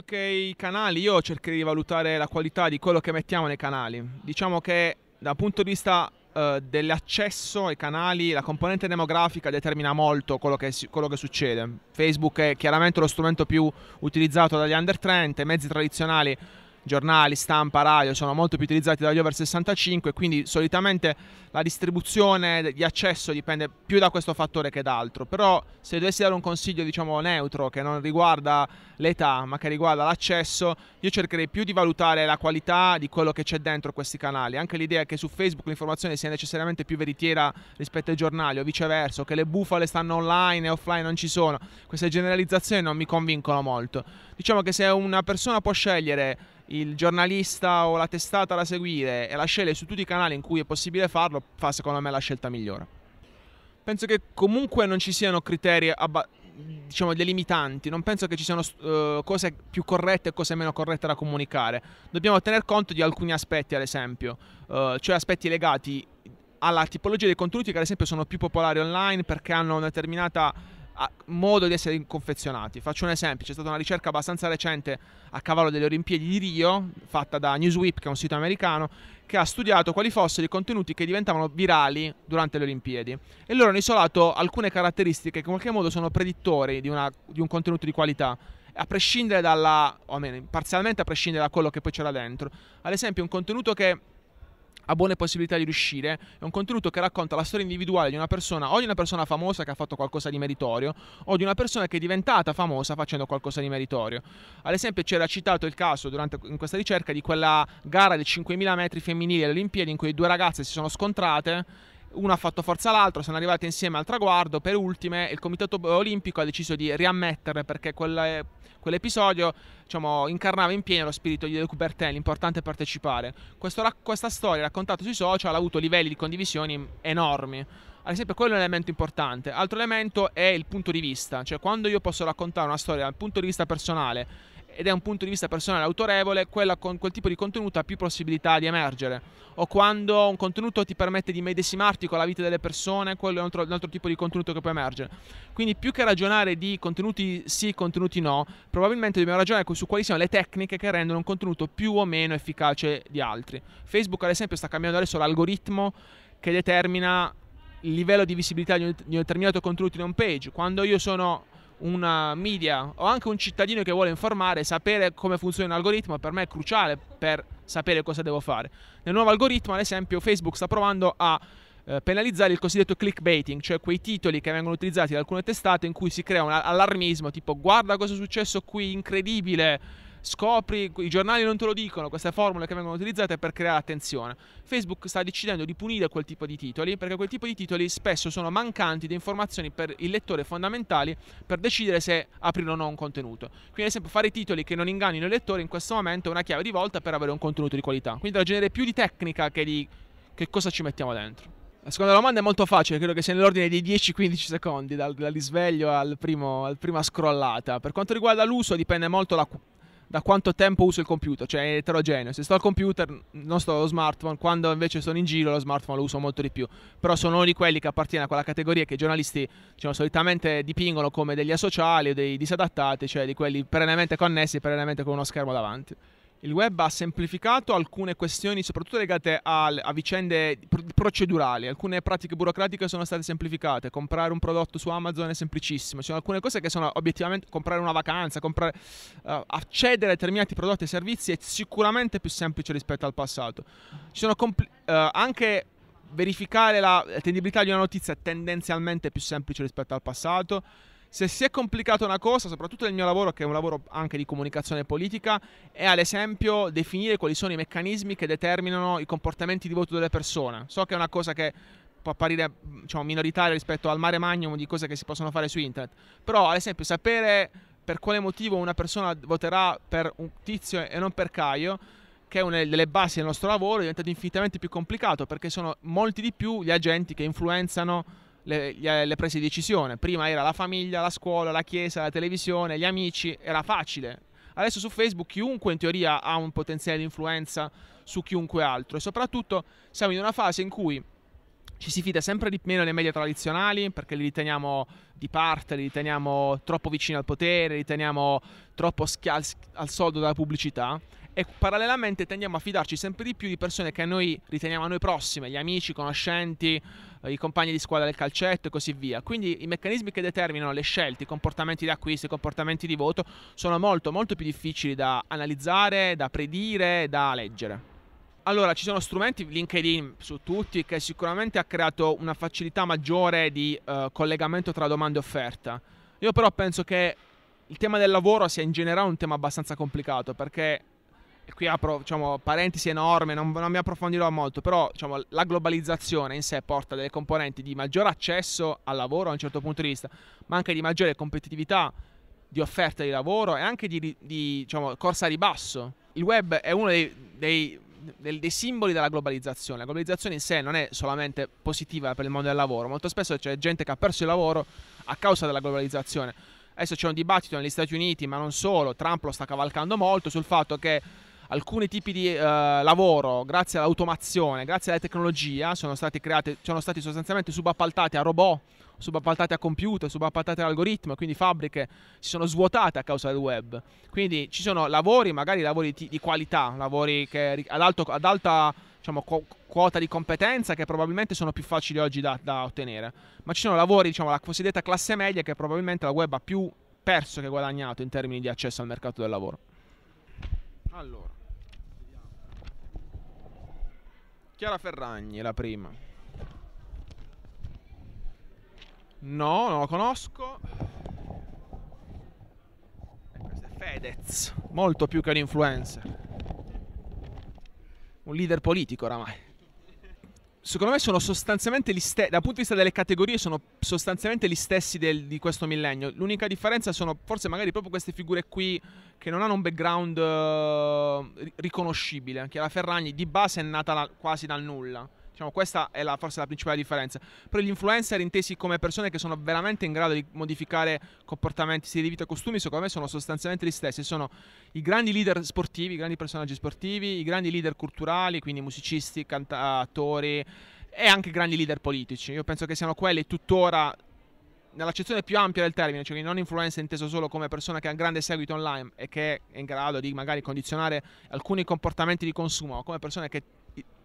più che i canali io cercherei di valutare la qualità di quello che mettiamo nei canali. Diciamo che dal punto di vista eh, dell'accesso ai canali la componente demografica determina molto quello che, quello che, succede. Facebook è chiaramente lo strumento più utilizzato dagli under 30, i mezzi tradizionali giornali, stampa, radio sono molto più utilizzati dagli over 65, quindi solitamente la distribuzione di accesso dipende più da questo fattore che da altro, però se dovessi dare un consiglio diciamo neutro che non riguarda l'età ma che riguarda l'accesso, io cercherei più di valutare la qualità di quello che c'è dentro questi canali, anche l'idea che su Facebook l'informazione sia necessariamente più veritiera rispetto ai giornali o viceversa, che le bufale stanno online e offline non ci sono, queste generalizzazioni non mi convincono molto. Diciamo che se una persona può scegliere il giornalista o la testata da seguire e la sceglie su tutti i canali in cui è possibile farlo, fa secondo me la scelta migliore. Penso che comunque non ci siano criteri abba- diciamo delimitanti, non penso che ci siano uh, cose più corrette e cose meno corrette da comunicare. Dobbiamo tener conto di alcuni aspetti, ad esempio, uh, cioè aspetti legati alla tipologia dei contenuti che ad esempio sono più popolari online perché hanno una determinata modo di essere confezionati. Faccio un esempio, c'è stata una ricerca abbastanza recente a cavallo delle Olimpiadi di Rio, fatta da Newsweek, che è un sito americano, che ha studiato quali fossero i contenuti che diventavano virali durante le Olimpiadi. E loro hanno isolato alcune caratteristiche che in qualche modo sono predittori di, una, di un contenuto di qualità a prescindere dalla, o almeno parzialmente a prescindere da quello che poi c'era dentro. Ad esempio, un contenuto che ha buone possibilità di riuscire. È un contenuto che racconta la storia individuale di una persona, o di una persona famosa che ha fatto qualcosa di meritorio, o di una persona che è diventata famosa facendo qualcosa di meritorio. Ad esempio, c'era citato il caso durante, in questa ricerca di quella gara dei 5.000 metri femminili alle Olimpiadi in cui due ragazze si sono scontrate uno ha fatto forza l'altro, sono arrivate insieme al traguardo, per ultime il Comitato Olimpico ha deciso di riammettere perché quelle, quell'episodio diciamo, incarnava in pieno lo spirito di Coubertin, l'importante è partecipare. Questo, questa storia raccontata sui social ha avuto livelli di condivisioni enormi. Ad esempio, quello è un elemento importante. Altro elemento è il punto di vista, cioè quando io posso raccontare una storia dal punto di vista personale, ed è un punto di vista personale autorevole, quella con quel tipo di contenuto ha più possibilità di emergere. O quando un contenuto ti permette di medesimarti con la vita delle persone, quello è un altro, un altro tipo di contenuto che può emergere. Quindi più che ragionare di contenuti sì, contenuti no, probabilmente dobbiamo ragionare su quali siano le tecniche che rendono un contenuto più o meno efficace di altri. Facebook ad esempio sta cambiando adesso l'algoritmo che determina il livello di visibilità di un, di un determinato contenuto in home page. Quando io sono una media o anche un cittadino che vuole informare, sapere come funziona un algoritmo per me è cruciale per sapere cosa devo fare. Nel nuovo algoritmo, ad esempio, Facebook sta provando a eh, penalizzare il cosiddetto clickbaiting, cioè quei titoli che vengono utilizzati da alcune testate in cui si crea un allarmismo, tipo guarda cosa è successo qui, incredibile, scopri, i giornali non te lo dicono, queste formule che vengono utilizzate per creare attenzione. Facebook sta decidendo di punire quel tipo di titoli perché quel tipo di titoli spesso sono mancanti di informazioni per il lettore fondamentali per decidere se aprire o no un contenuto. Quindi ad esempio fare titoli che non ingannino il lettore in questo momento è una chiave di volta per avere un contenuto di qualità. Quindi ragionare più di tecnica che di che cosa ci mettiamo dentro. La seconda domanda è molto facile, credo che sia nell'ordine di 10-15 secondi dal, dal risveglio al primo, alla prima scrollata. Per quanto riguarda l'uso dipende molto la, da quanto tempo uso il computer, cioè è eterogeneo. Se sto al computer non sto allo smartphone, quando invece sono in giro lo smartphone lo uso molto di più. Però sono uno di quelli che appartiene a quella categoria che i giornalisti diciamo, solitamente dipingono come degli asociali o dei disadattati, cioè di quelli perennemente connessi e perennemente con uno schermo davanti il web ha semplificato alcune questioni, soprattutto legate a, a vicende procedurali. Alcune pratiche burocratiche sono state semplificate. Comprare un prodotto su Amazon è semplicissimo. Ci sono alcune cose che sono obiettivamente comprare una vacanza, comprare, uh, accedere a determinati prodotti e servizi è sicuramente più semplice rispetto al passato. Ci sono compl- uh, anche verificare la tendibilità di una notizia è tendenzialmente più semplice rispetto al passato se si è complicata una cosa, soprattutto nel mio lavoro, che è un lavoro anche di comunicazione politica, è ad esempio definire quali sono i meccanismi che determinano i comportamenti di voto delle persone. So che è una cosa che può apparire diciamo, minoritaria rispetto al mare magnum di cose che si possono fare su internet, però ad esempio sapere per quale motivo una persona voterà per un tizio e non per Caio che è una delle basi del nostro lavoro, è diventato infinitamente più complicato perché sono molti di più gli agenti che influenzano le, eh, le, prese di decisione. Prima era la famiglia, la scuola, la chiesa, la televisione, gli amici, era facile. Adesso su Facebook chiunque in teoria ha un potenziale di influenza su chiunque altro e soprattutto siamo in una fase in cui ci si fida sempre di meno delle media tradizionali perché li riteniamo di parte, li riteniamo troppo vicini al potere, li riteniamo troppo al, al soldo della pubblicità e parallelamente tendiamo a fidarci sempre di più di persone che noi riteniamo a noi prossime, gli amici, conoscenti, eh, i compagni di squadra del calcetto e così via. Quindi i meccanismi che determinano le scelte, i comportamenti di acquisto, i comportamenti di voto sono molto molto più difficili da analizzare, da predire, da leggere. Allora, ci sono strumenti, LinkedIn su tutti, che sicuramente ha creato una facilità maggiore di eh, collegamento tra domanda e offerta. Io però penso che il tema del lavoro sia in generale un tema abbastanza complicato perché e qui apro diciamo, parentesi enorme, non, non, mi approfondirò molto, però diciamo, la globalizzazione in sé porta delle componenti di maggior accesso al lavoro a un certo punto di vista, ma anche di maggiore competitività di offerta di lavoro e anche di, di diciamo, corsa a ribasso. Il web è uno dei, dei, dei, dei, simboli della globalizzazione. La globalizzazione in sé non è solamente positiva per il mondo del lavoro, molto spesso c'è gente che ha perso il lavoro a causa della globalizzazione. Adesso c'è un dibattito negli Stati Uniti, ma non solo, Trump lo sta cavalcando molto sul fatto che alcuni tipi di eh, lavoro, grazie all'automazione, grazie alla tecnologia, sono stati, creati, sono stati sostanzialmente subappaltati a robot, subappaltati a computer, subappaltati ad algoritmi, quindi fabbriche si sono svuotate a causa del web. Quindi ci sono lavori, magari lavori di, di qualità, lavori che, ad, alto, ad alta diciamo, quota di competenza che probabilmente sono più facili oggi da, da ottenere. Ma ci sono lavori, diciamo, la cosiddetta classe media che probabilmente la web ha più perso che guadagnato in termini di accesso al mercato del lavoro. Allora. Chiara Ferragni è la prima. No, non la conosco. E questo è Fedez, molto più che un influencer. Un leader politico oramai secondo me sono sostanzialmente gli stessi, dal punto di vista delle categorie sono sostanzialmente gli stessi del, di questo millennio, l'unica differenza sono forse magari proprio queste figure qui che non hanno un background uh, riconoscibile, che la Ferragni di base è nata la, quasi dal nulla Diciamo, questa è la, forse la principale differenza. Però gli influencer intesi come persone che sono veramente in grado di modificare comportamenti, stili di vita e costumi, secondo me sono sostanzialmente gli stessi. Sono i grandi leader sportivi, i grandi personaggi sportivi, i grandi leader culturali, quindi musicisti, cantatori e anche grandi leader politici. Io penso che siano quelli tuttora nell'accezione più ampia del termine, cioè non influencer inteso solo come persona che ha un grande seguito online e che è in grado di magari condizionare alcuni comportamenti di consumo, come persone che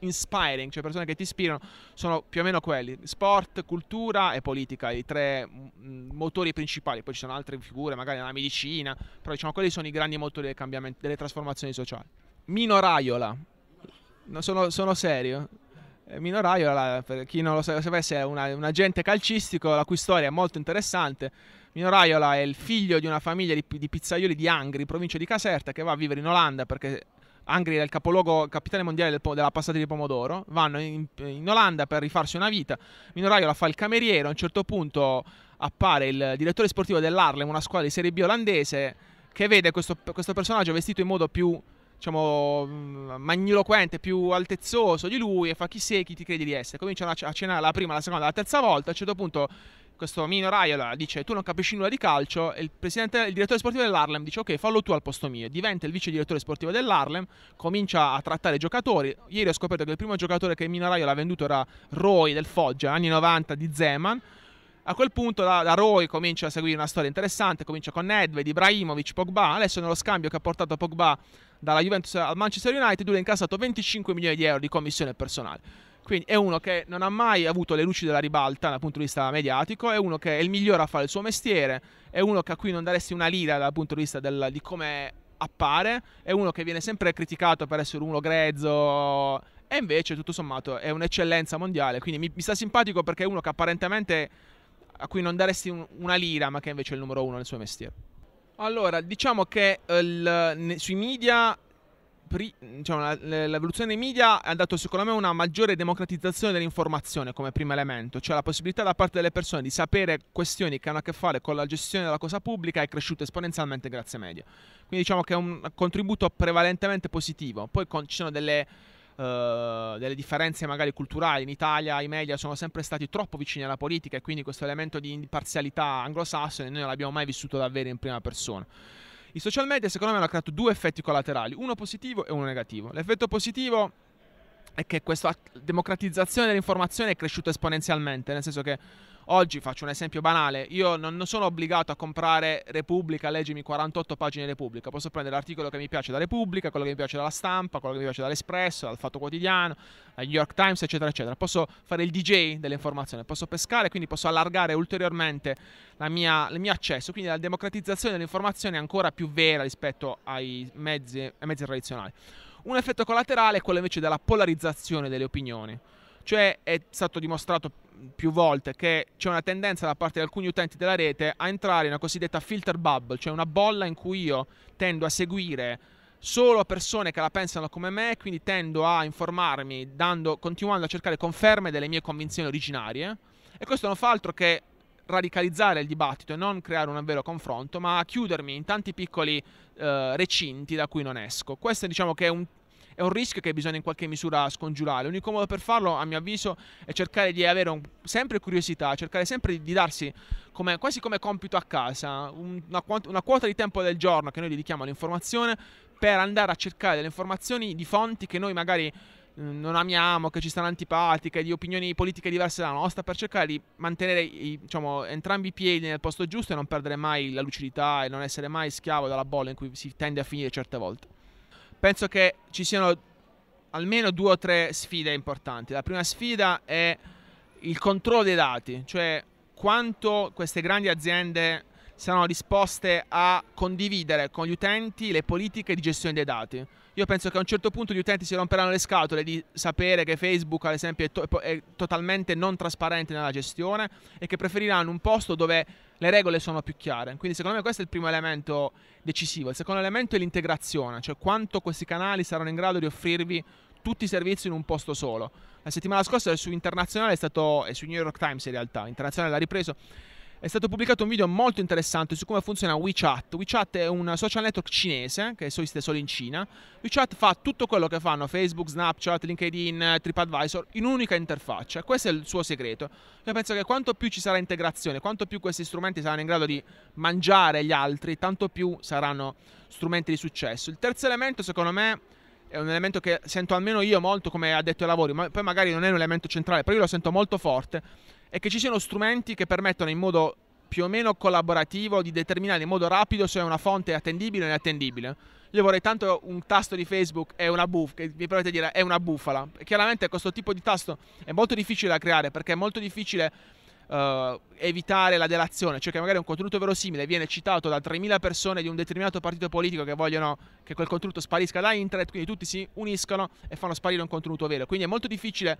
inspiring, cioè persone che ti ispirano, sono più o meno quelli, sport, cultura e politica, i tre mm, mm, motori principali, poi ci sono altre figure, magari nella medicina, però diciamo quelli sono i grandi motori del cambiamento, delle trasformazioni sociali. Mino Raiola, no, sono, sono serio, eh, Mino Raiola, per chi non lo sapesse, è una, un agente calcistico la cui storia è molto interessante. Mino Raiola è il figlio di una famiglia di, di pizzaioli di Angri, provincia di Caserta, che va a vivere in Olanda perché Angri era il capoluogo capitale mondiale del, della passata di pomodoro. Vanno in, in, Olanda per rifarsi una vita. Minoraio la fa il cameriere. A un certo punto appare il direttore sportivo dell'Harlem, una squadra di Serie B olandese, che vede questo, questo personaggio vestito in modo più diciamo, mm, magniloquente, più altezzoso di lui e fa chi sei, chi ti credi di essere. Cominciano a cenare la prima, la seconda, la terza volta. A un certo punto questo Mino Raiola dice tu non capisci nulla di calcio e il, il direttore sportivo dell'Arlem dice ok fallo tu al posto mio, diventa il vice direttore sportivo dell'Arlem, comincia a trattare i giocatori, ieri ho scoperto che il primo giocatore che Mino Raiola ha venduto era Roy del Foggia, anni 90 di Zeman, a quel punto da, da Roy comincia a seguire una storia interessante, comincia con Nedved, Ibrahimovic, Pogba, adesso nello scambio che ha portato Pogba dalla Juventus al Manchester United lui ha incassato 25 milioni di euro di commissione personale. Quindi è uno che non ha mai avuto le luci della ribalta dal punto di vista mediatico, è uno che è il migliore a fare il suo mestiere, è uno a cui non daresti una lira dal punto di vista del, di come appare, è uno che viene sempre criticato per essere uno grezzo e invece tutto sommato è un'eccellenza mondiale, quindi mi, mi sta simpatico perché è uno che apparentemente a cui non daresti un, una lira ma che invece è il numero uno nel suo mestiere. Allora, diciamo che eh, il, sui media cioè l'evoluzione dei media ha dato secondo me una maggiore democratizzazione dell'informazione come primo elemento, cioè la possibilità da parte delle persone di sapere questioni che hanno a che fare con la gestione della cosa pubblica è cresciuta esponenzialmente grazie ai media. Quindi diciamo che è un contributo prevalentemente positivo. Poi con, ci sono delle, uh, delle differenze magari culturali, in Italia i media sono sempre stati troppo vicini alla politica e quindi questo elemento di imparzialità anglosassone noi non l'abbiamo mai vissuto davvero in prima persona. I social media secondo me hanno creato due effetti collaterali, uno positivo e uno negativo. L'effetto positivo è che questa democratizzazione dell'informazione è cresciuta esponenzialmente, nel senso che oggi faccio un esempio banale, io non sono obbligato a comprare Repubblica, leggimi 48 pagine di Repubblica, posso prendere l'articolo che mi piace da Repubblica, quello che mi piace dalla stampa, quello che mi piace dall'Espresso, dal Fatto Quotidiano, dal New York Times, eccetera, eccetera. Posso fare il DJ dell'informazione, posso pescare, quindi posso allargare ulteriormente mia, il mio accesso, quindi la democratizzazione dell'informazione è ancora più vera rispetto ai mezzi, ai mezzi tradizionali. Un effetto collaterale è quello invece della polarizzazione delle opinioni. Cioè è stato dimostrato più volte che c'è una tendenza da parte di alcuni utenti della rete a entrare in una cosiddetta filter bubble, cioè una bolla in cui io tendo a seguire solo persone che la pensano come me, quindi tendo a informarmi, dando, continuando a cercare conferme delle mie convinzioni originarie. E questo non fa altro che radicalizzare il dibattito e non creare un vero confronto, ma chiudermi in tanti piccoli eh, recinti da cui non esco. Questo diciamo che è un, è un rischio che bisogna in qualche misura scongiurare. L'unico modo per farlo, a mio avviso, è cercare di avere un, sempre curiosità, cercare sempre di darsi come, quasi come compito a casa una, una quota di tempo del giorno che noi dedichiamo all'informazione per andare a cercare delle informazioni di fonti che noi magari mm, non amiamo, che ci stanno antipatiche, di opinioni politiche diverse dalla nostra, per cercare di mantenere diciamo, entrambi i piedi nel posto giusto e non perdere mai la lucidità e non essere mai schiavo dalla bolla in cui si tende a finire certe volte penso che ci siano almeno due o tre sfide importanti. La prima sfida è il controllo dei dati, cioè quanto queste grandi aziende saranno disposte a condividere con gli utenti le politiche di gestione dei dati. Io penso che a un certo punto gli utenti si romperanno le scatole di sapere che Facebook, ad esempio, è, to- è totalmente non trasparente nella gestione e che preferiranno un posto dove le regole sono più chiare. Quindi, secondo me, questo è il primo elemento decisivo. Il secondo elemento è l'integrazione, cioè quanto questi canali saranno in grado di offrirvi tutti i servizi in un posto solo. La settimana scorsa su Internazionale è stato, e su New York Times in realtà, Internazionale l'ha ripreso, è stato pubblicato un video molto interessante su come funziona WeChat. WeChat è un social network cinese che esiste solo in Cina. WeChat fa tutto quello che fanno Facebook, Snapchat, LinkedIn, TripAdvisor in un'unica interfaccia. Questo è il suo segreto. Io penso che quanto più ci sarà integrazione, quanto più questi strumenti saranno in grado di mangiare gli altri, tanto più saranno strumenti di successo. Il terzo elemento, secondo me, è un elemento che sento almeno io molto come ha detto ai lavori, ma poi magari non è un elemento centrale, però io lo sento molto forte è che ci siano strumenti che permettono in modo più o meno collaborativo di determinare in modo rapido se una fonte è attendibile o inattendibile. Io vorrei tanto un tasto di Facebook è una buff, che mi provate a dire è una bufala. Chiaramente questo tipo di tasto è molto difficile da creare perché è molto difficile uh, evitare la delazione, cioè che magari un contenuto verosimile viene citato da 3.000 persone di un determinato partito politico che vogliono che quel contenuto sparisca da internet, quindi tutti si uniscono e fanno sparire un contenuto vero. Quindi è molto difficile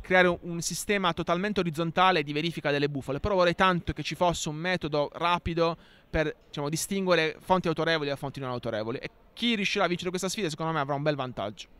creare un, sistema totalmente orizzontale di verifica delle bufale, però vorrei tanto che ci fosse un metodo rapido per diciamo, distinguere fonti autorevoli da fonti non autorevoli e chi riuscirà a vincere questa sfida secondo me avrà un bel vantaggio.